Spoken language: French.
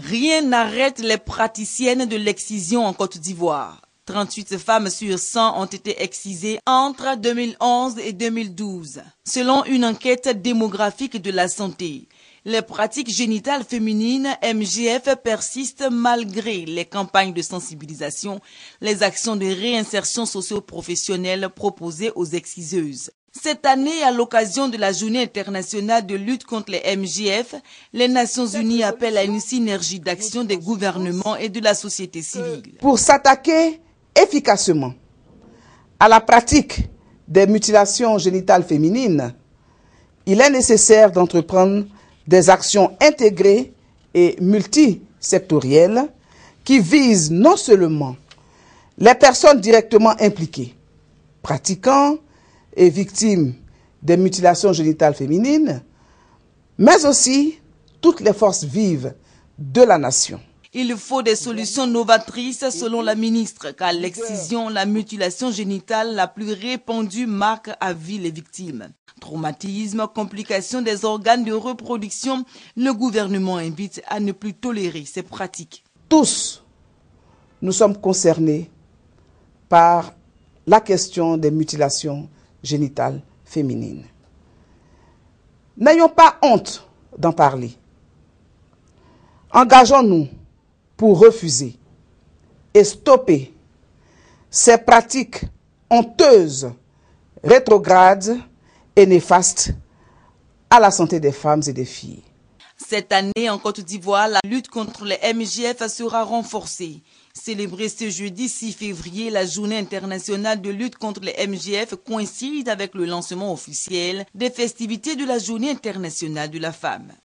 Rien n'arrête les praticiennes de l'excision en Côte d'Ivoire. 38 femmes sur 100 ont été excisées entre 2011 et 2012, selon une enquête démographique de la santé. Les pratiques génitales féminines MGF persistent malgré les campagnes de sensibilisation, les actions de réinsertion socio-professionnelle proposées aux exciseuses. Cette année, à l'occasion de la journée internationale de lutte contre les MGF, les Nations Unies appellent à une synergie d'action des gouvernements et de la société civile. Pour s'attaquer efficacement à la pratique des mutilations génitales féminines, il est nécessaire d'entreprendre des actions intégrées et multisectorielles qui visent non seulement les personnes directement impliquées, pratiquant, et victimes des mutilations génitales féminines, mais aussi toutes les forces vives de la nation. Il faut des solutions novatrices selon la ministre, car l'excision, la mutilation génitale la plus répandue marque à vie les victimes. Traumatisme, complications des organes de reproduction, le gouvernement invite à ne plus tolérer ces pratiques. Tous, nous sommes concernés par la question des mutilations génitale féminine. N'ayons pas honte d'en parler. Engageons-nous pour refuser et stopper ces pratiques honteuses, rétrogrades et néfastes à la santé des femmes et des filles. Cette année, en Côte d'Ivoire, la lutte contre les MGF sera renforcée. Célébrée ce jeudi 6 février, la journée internationale de lutte contre les MGF coïncide avec le lancement officiel des festivités de la journée internationale de la femme.